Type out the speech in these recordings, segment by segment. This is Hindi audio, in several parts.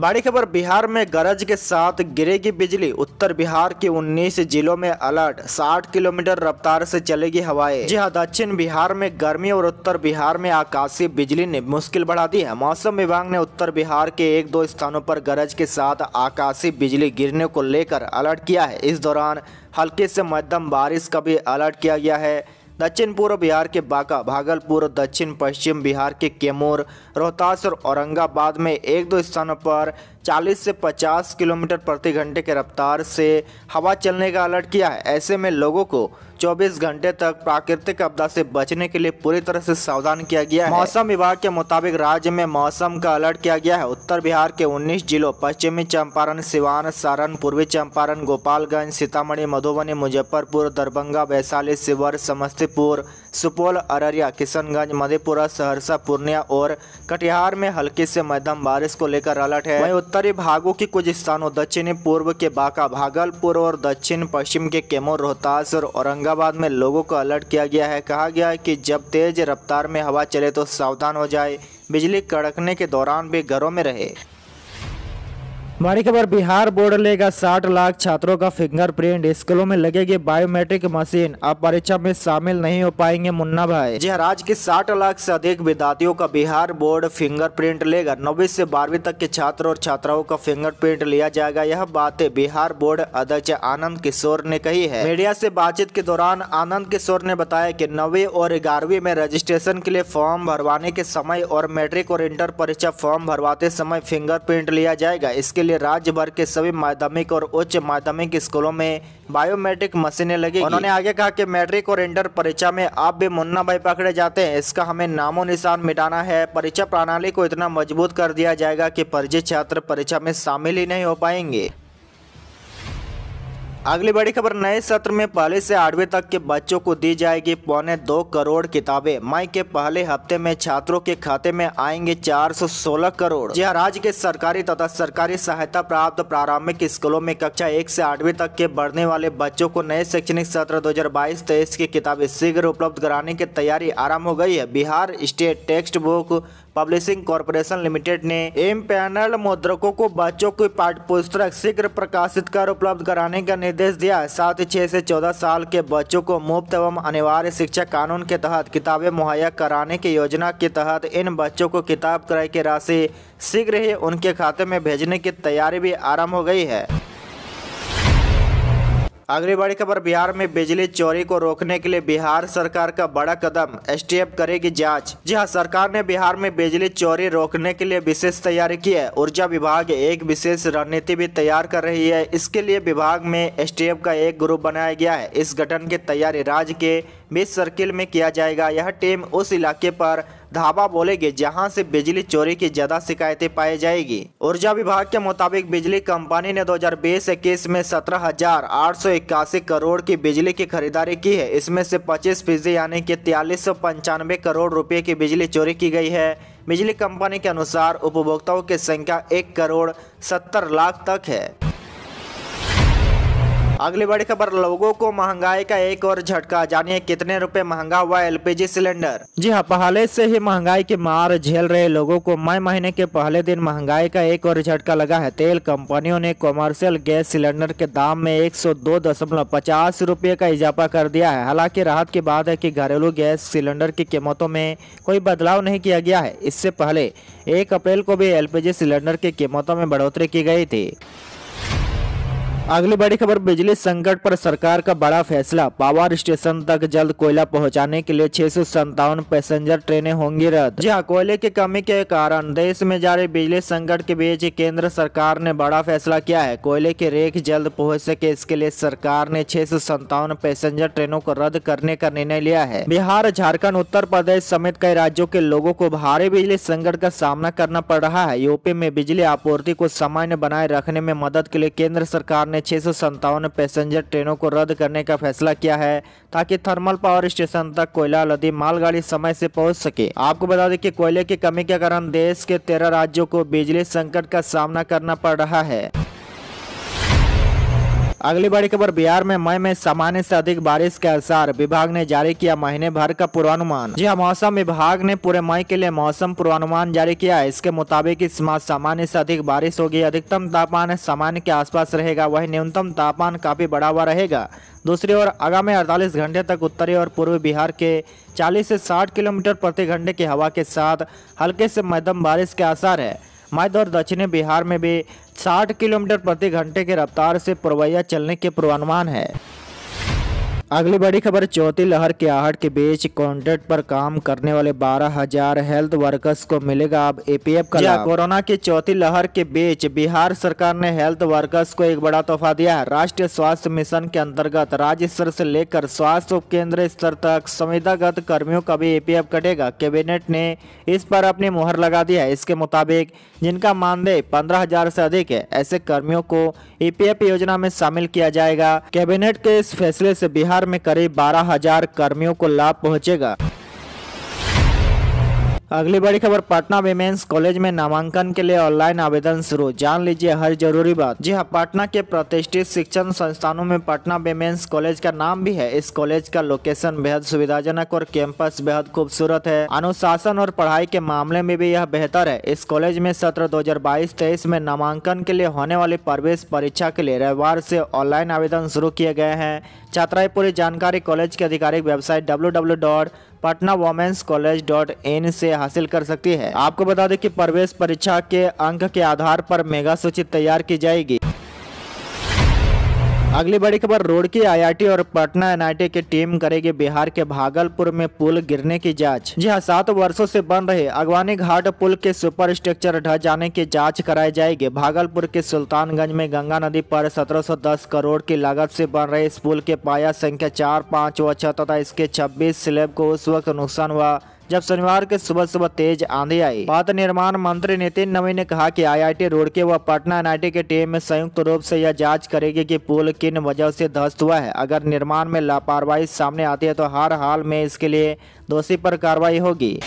बड़ी खबर बिहार में गरज के साथ गिरेगी बिजली उत्तर बिहार के 19 जिलों में अलर्ट 60 किलोमीटर रफ्तार से चलेगी हवाएं जी हाँ दक्षिण बिहार में गर्मी और उत्तर बिहार में आकाशीय बिजली ने मुश्किल बढ़ा दी है मौसम विभाग ने उत्तर बिहार के एक दो स्थानों पर गरज के साथ आकाशीय बिजली गिरने को लेकर अलर्ट किया है इस दौरान हल्के से मध्यम बारिश का भी अलर्ट किया गया है दक्षिण पूर्व बिहार के बांका भागलपुर दक्षिण पश्चिम बिहार के कैमूर रोहतास और औरंगाबाद में एक दो स्थानों पर 40 से 50 किलोमीटर प्रति घंटे के रफ्तार से हवा चलने का अलर्ट किया है ऐसे में लोगों को 24 घंटे तक प्राकृतिक आपदा से बचने के लिए पूरी तरह से सावधान किया गया है मौसम विभाग के मुताबिक राज्य में मौसम का अलर्ट किया गया है उत्तर बिहार के 19 जिलों पश्चिमी चंपारण सिवान सारण पूर्वी चंपारण गोपालगंज सीतामढ़ी मधुबनी मुजफ्फरपुर दरभंगा वैशाली शिवर समस्तीपुर सुपौल अररिया किशनगंज मधेपुरा सहरसा पूर्णिया और कटिहार में हल्की से मध्यम बारिश को लेकर अलर्ट है वहीं उत्तरी भागों के कुछ स्थानों दक्षिणी पूर्व के बांका भागलपुर और दक्षिण पश्चिम के कैमूर रोहतास और औरंगाबाद में लोगों को अलर्ट किया गया है कहा गया है कि जब तेज रफ्तार में हवा चले तो सावधान हो जाए बिजली कड़कने के दौरान भी घरों में रहे हमारी खबर बिहार बोर्ड लेगा 60 लाख छात्रों का फिंगरप्रिंट स्कूलों में लगेगी बायोमेट्रिक मशीन अब परीक्षा में शामिल नहीं हो पाएंगे मुन्ना भाई जी हाँ, राज्य के 60 लाख से अधिक विद्यार्थियों का बिहार बोर्ड फिंगरप्रिंट लेगा नौवीं से बारहवीं तक के छात्र और छात्राओं का फिंगरप्रिंट लिया जाएगा यह बात बिहार बोर्ड अध्यक्ष आनंद किशोर ने कही है मीडिया ऐसी बातचीत के दौरान आनंद किशोर ने बताया की नौवीं और ग्यारहवीं में रजिस्ट्रेशन के लिए फॉर्म भरवाने के समय और मैट्रिक और इंटर परीक्षा फॉर्म भरवाते समय फिंगरप्रिंट लिया जाएगा इसके लिए राज्य भर के सभी माध्यमिक और उच्च माध्यमिक स्कूलों में बायोमेट्रिक मशीनें लगी उन्होंने आगे कहा कि मैट्रिक और इंटर परीक्षा में आप भी मुन्ना भाई पकड़े जाते हैं इसका हमें नामो निशान मिटाना है परीक्षा प्रणाली को इतना मजबूत कर दिया जाएगा कि परिचित छात्र परीक्षा में शामिल ही नहीं हो पाएंगे अगली बड़ी खबर नए सत्र में पहले से आठवीं तक के बच्चों को दी जाएगी पौने दो करोड़ किताबें मई के पहले हफ्ते में छात्रों के खाते में आएंगे 416 करोड़ यह राज्य के सरकारी तथा सरकारी सहायता प्राप्त प्रारंभिक स्कूलों में कक्षा एक से आठवीं तक के बढ़ने वाले बच्चों को नए शैक्षणिक सत्र दो हजार बाईस की किताबें शीघ्र उपलब्ध कराने की तैयारी आरम्भ हो गयी है Bihar state text book publishing corporation limited ने एम पैनल मुद्रकों को बच्चों की पाठ्य पुस्तक शीघ्र प्रकाशित कर उपलब्ध कराने का निर्देश दिया साथ ही छः से चौदह साल के बच्चों को मुफ्त एवं अनिवार्य शिक्षा कानून के तहत किताबें मुहैया कराने की योजना के तहत इन बच्चों को किताब क्रय की राशि शीघ्र ही उनके खाते में भेजने की तैयारी भी आरम्भ हो गई है अगली बड़ी खबर बिहार में बिजली चोरी को रोकने के लिए बिहार सरकार का बड़ा कदम एस करेगी जांच जी हाँ सरकार ने बिहार में बिजली चोरी रोकने के लिए विशेष तैयारी की है ऊर्जा विभाग एक विशेष रणनीति भी तैयार कर रही है इसके लिए विभाग में एस का एक ग्रुप बनाया गया है इस गठन की तैयारी राज्य के बीस सर्किल में किया जाएगा यह टीम उस इलाके पर धाबा बोलेंगे जहां से बिजली चोरी की ज्यादा शिकायतें पाई जाएगी ऊर्जा विभाग के मुताबिक बिजली कंपनी ने 2020-21 में सत्रह हजार आठ सौ इक्यासी करोड़ की बिजली की खरीदारी की है इसमें से 25 फीसदी यानी कि तयलीस सौ पंचानवे करोड़ रुपए की बिजली चोरी की गई है बिजली कंपनी के अनुसार उपभोक्ताओं की संख्या एक करोड़ सत्तर लाख तक है अगली बड़ी खबर लोगों को महंगाई का एक और झटका जानिए कितने रुपए महंगा हुआ एलपीजी सिलेंडर जी हाँ पहले से ही महंगाई के मार झेल रहे लोगों को मई महीने के पहले दिन महंगाई का एक और झटका लगा है तेल कंपनियों ने कॉमर्शियल गैस सिलेंडर के दाम में एक सौ का इजाफा कर दिया है हालांकि राहत की बात है की घरेलू गैस सिलेंडर की कीमतों में कोई बदलाव नहीं किया गया है इससे पहले एक अप्रैल को भी एलपीजी सिलेंडर की कीमतों में बढ़ोतरी की गई थी अगली बड़ी खबर बिजली संकट पर सरकार का बड़ा फैसला पावर स्टेशन तक जल्द कोयला पहुंचाने के लिए छह पैसेंजर ट्रेनें होंगी रद्द जी हाँ कोयले की कमी के कारण देश में जारी बिजली संकट के बीच केंद्र सरकार ने बड़ा फैसला किया है कोयले की रेख जल्द पहुंच सके इसके लिए सरकार ने छह पैसेंजर ट्रेनों को रद्द करने का निर्णय लिया है बिहार झारखण्ड उत्तर प्रदेश समेत कई राज्यों के लोगों को भारी बिजली संकट का सामना करना पड़ रहा है यूपी में बिजली आपूर्ति को सामान्य बनाए रखने में मदद के लिए केंद्र सरकार ने छः पैसेंजर ट्रेनों को रद्द करने का फैसला किया है ताकि थर्मल पावर स्टेशन तक कोयला लदी मालगाड़ी समय से पहुंच सके आपको बता दें कि कोयले की कमी के कारण देश के तेरह राज्यों को बिजली संकट का सामना करना पड़ रहा है अगली बड़ी खबर बिहार में मई में सामान्य से अधिक बारिश के आसार विभाग ने जारी किया महीने भर का पूर्वानुमान जी हाँ, मौसम विभाग ने पूरे मई के लिए मौसम पूर्वानुमान जारी किया इसके मुताबिक इस माह सामान्य से अधिक बारिश होगी अधिकतम तापमान सामान्य के आसपास रहेगा वही न्यूनतम तापमान काफी बढ़ा हुआ रहेगा दूसरी ओर आगामी अड़तालीस घंटे तक उत्तरी और पूर्वी बिहार के 40 से 60 किलोमीटर प्रति घंटे की हवा के साथ हल्के से मध्यम बारिश के आसार है मध्य और दक्षिणी बिहार में भी 60 किलोमीटर प्रति घंटे की रफ्तार से पुरवैया चलने के पूर्वानुमान है अगली बड़ी खबर चौथी लहर के आहट के बीच कॉन्ट्रैक्ट पर काम करने वाले बारह हजार हेल्थ वर्कर्स को मिलेगा अब एपीएफ का हाँ। लाभ कोरोना की चौथी लहर के बीच बिहार सरकार ने हेल्थ वर्कर्स को एक बड़ा तोहफा दिया है राष्ट्रीय स्वास्थ्य मिशन के अंतर्गत राज्य स्तर से लेकर स्वास्थ्य उप केंद्र स्तर तक संविदागत कर्मियों का भी ए कटेगा कैबिनेट ने इस पर अपनी मुहर लगा दिया है इसके मुताबिक जिनका मानदेय पंद्रह हजार से अधिक है ऐसे कर्मियों को ईपीएफ योजना में शामिल किया जाएगा कैबिनेट के इस फैसले से बिहार बिहार में करीब बारह हजार कर्मियों को लाभ पहुंचेगा अगली बड़ी खबर पटना विमेंस कॉलेज में नामांकन के लिए ऑनलाइन आवेदन शुरू जान लीजिए हर जरूरी बात जी हाँ पटना के प्रतिष्ठित शिक्षण संस्थानों में पटना विमेंस कॉलेज का नाम भी है इस कॉलेज का लोकेशन बेहद सुविधाजनक और कैंपस बेहद खूबसूरत है अनुशासन और पढ़ाई के मामले में भी यह बेहतर है इस कॉलेज में सत्र दो हजार में नामांकन के लिए होने वाली प्रवेश परीक्षा के लिए रविवार ऐसी ऑनलाइन आवेदन शुरू किए गए हैं छात्राएं पूरी जानकारी कॉलेज के आधिकारिक website W Patna women's college dot in से हासिल कर सकती है आपको बता दें कि प्रवेश परीक्षा के अंक के आधार पर मेगा सूची तैयार की जाएगी अगली बड़ी खबर रोड़की आईआईटी और पटना एनआईटी की टीम करेगी बिहार के भागलपुर में पुल गिरने की जांच जी हाँ सात वर्षों से बन रहे अगवानी घाट पुल के सुपर स्ट्रक्चर ढह जाने की जांच कराई जाएगी भागलपुर के सुल्तानगंज में गंगा नदी पर 1710 करोड़ की लागत से बन रहे इस पुल के पाया संख्या चार पाँच व छह तथा इसके छब्बीस स्लेब को उस वक्त नुकसान हुआ जब शनिवार के सुबह सुबह तेज आंधी आई पथ निर्माण मंत्री नितिन नवी ने कहा कि आईआईटी के व पटना एनआईटी की टीम संयुक्त रूप से यह जांच करेगी कि पुल किन वजह से ध्वस्त हुआ है अगर निर्माण में लापरवाही सामने आती है तो हर हाल में इसके लिए दोषी पर कार्रवाई होगी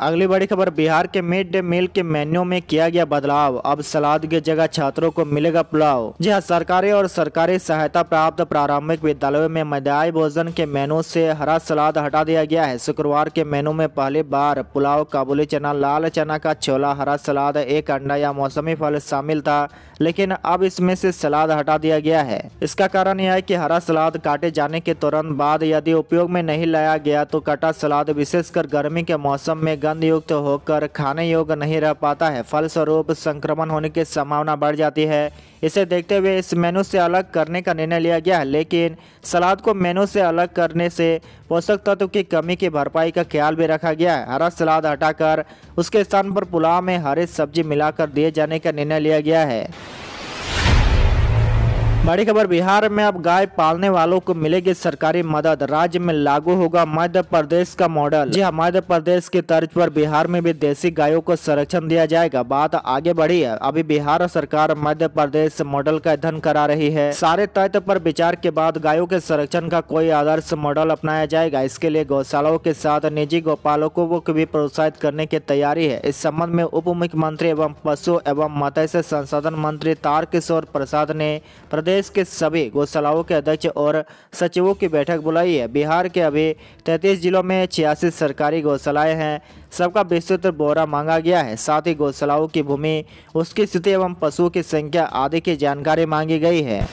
अगली बड़ी खबर बिहार के मिड डे मील के मेन्यू में किया गया बदलाव अब सलाद की जगह छात्रों को मिलेगा पुलाव जी हाँ सरकारी और सरकारी सहायता प्राप्त प्रारंभिक विद्यालयों में मध्याय भोजन के मेनू से हरा सलाद हटा दिया गया है शुक्रवार के मेनू में पहली बार पुलाव काबुली चना लाल चना का छोला हरा सलाद एक अंडा या मौसमी फल शामिल था लेकिन अब इसमें से सलाद हटा दिया गया है इसका कारण यह है की हरा सलाद काटे जाने के तुरंत बाद यदि उपयोग में नहीं लाया गया तो कटा सलाद विशेषकर गर्मी के मौसम में गंध युक्त होकर खाने योग्य नहीं रह पाता है फलस्वरूप संक्रमण होने की संभावना बढ़ जाती है इसे देखते हुए इस मेनू से अलग करने का निर्णय लिया गया है लेकिन सलाद को मेनू से अलग करने से पोषक तत्व की कमी की भरपाई का ख्याल भी रखा गया है हरा सलाद हटाकर उसके स्थान पर पुलाव में हरी सब्जी मिलाकर दिए जाने का निर्णय लिया गया है बड़ी खबर बिहार में अब गाय पालने वालों को मिलेगी सरकारी मदद राज्य में लागू होगा मध्य प्रदेश का मॉडल जी हाँ मध्य प्रदेश के तर्ज पर बिहार में भी देसी गायों को संरक्षण दिया जाएगा बात आगे बढ़ी है अभी बिहार सरकार मध्य प्रदेश मॉडल का अध्ययन करा रही है सारे तथ्य पर विचार के बाद गायों के संरक्षण का कोई आदर्श मॉडल अपनाया जाएगा इसके लिए गौशालाओं के साथ निजी गोपालकों को भी प्रोत्साहित करने की तैयारी है इस संबंध में उप मुख्यमंत्री एवं पशु एवं मत्स्य संसाधन मंत्री तारकिशोर प्रसाद ने प्रदेश प्रदेश के सभी गौशालाओं के अध्यक्ष और सचिवों की बैठक बुलाई है बिहार के अभी तैंतीस जिलों में छियासी सरकारी गौशालाएं हैं सबका विस्तृत ब्यौरा मांगा गया है साथ ही गौशालाओं की भूमि उसकी स्थिति एवं पशुओं की संख्या आदि की जानकारी मांगी गई है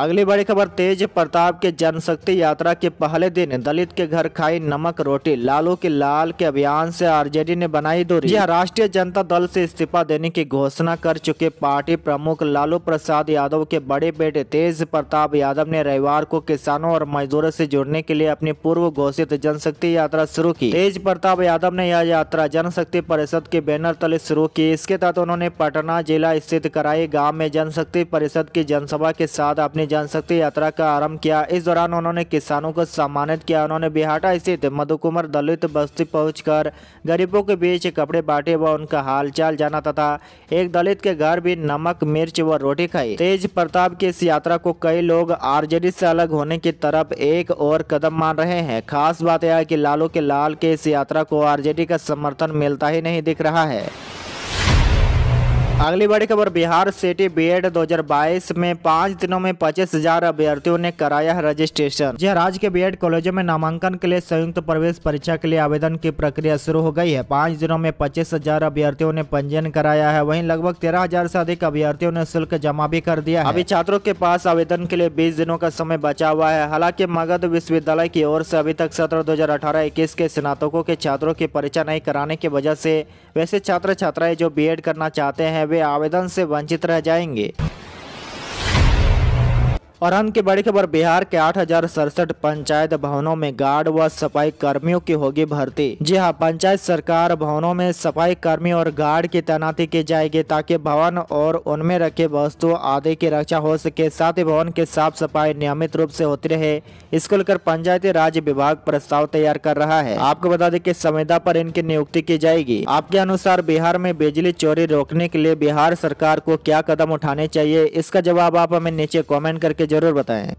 अगली बड़ी खबर तेज प्रताप के जनशक्ति यात्रा के पहले दिन दलित के घर खाई नमक रोटी लालू के लाल के अभियान से आरजेडी ने बनाई दूरी यह राष्ट्रीय जनता दल से इस्तीफा देने की घोषणा कर चुके पार्टी प्रमुख लालू प्रसाद यादव के बड़े बेटे तेज प्रताप यादव ने रविवार को किसानों और मजदूरों से जुड़ने के लिए अपनी पूर्व घोषित जनशक्ति यात्रा शुरू की तेज प्रताप यादव ने यह यात्रा जनशक्ति परिषद के बैनर तले शुरू की इसके तहत उन्होंने पटना जिला स्थित कराई गाँव में जनशक्ति परिषद की जनसभा के साथ अपनी अपनी जनशक्ति यात्रा का आरंभ किया इस दौरान उन्होंने किसानों को सम्मानित किया उन्होंने बिहाटा स्थित मधुकुमर दलित बस्ती पहुंचकर गरीबों के बीच कपड़े बांटे व उनका हालचाल जाना तथा एक दलित के घर भी नमक मिर्च व रोटी खाई तेज प्रताप की इस यात्रा को कई लोग आरजेडी से अलग होने की तरफ एक और कदम मान रहे हैं खास बात यह है कि लालू के लाल के इस यात्रा को आरजेडी का समर्थन मिलता ही नहीं दिख रहा है अगली बड़ी खबर बिहार सिटी बीएड 2022 में पाँच दिनों में पच्चीस हजार अभ्यर्थियों ने कराया रजिस्ट्रेशन जी हाँ, राज्य के बीएड कॉलेजों में नामांकन के लिए संयुक्त प्रवेश परीक्षा के लिए आवेदन की प्रक्रिया शुरू हो गई है पाँच दिनों में पच्चीस हजार अभ्यर्थियों ने पंजीयन कराया है वहीं लगभग तेरह हजार ऐसी अधिक अभ्यर्थियों ने शुल्क जमा भी कर दिया है अभी छात्रों के पास आवेदन के लिए बीस दिनों का समय बचा हुआ है हालांकि मगध विश्वविद्यालय की ओर से अभी तक सत्र दो हजार के स्नातकों के छात्रों की परीक्षा नहीं कराने की वजह ऐसी वैसे छात्र छात्राएं जो बी करना चाहते हैं वे आवेदन से वंचित रह जाएंगे और अंत की बड़ी खबर बिहार के आठ पंचायत भवनों में गार्ड व सफाई कर्मियों की होगी भर्ती जी हाँ पंचायत सरकार भवनों में सफाई कर्मी और गार्ड की तैनाती की जाएगी ताकि भवन और उनमें रखे वस्तु आदि की रक्षा हो सके साथ ही भवन के साफ सफाई नियमित रूप से होती रहे इसको लेकर पंचायती राज विभाग प्रस्ताव तैयार कर रहा है आपको बता दें की संविदा आरोप इनकी नियुक्ति की जाएगी आपके अनुसार बिहार में बिजली चोरी रोकने के लिए बिहार सरकार को क्या कदम उठाने चाहिए इसका जवाब आप हमें नीचे कॉमेंट करके ज़रूर बताएं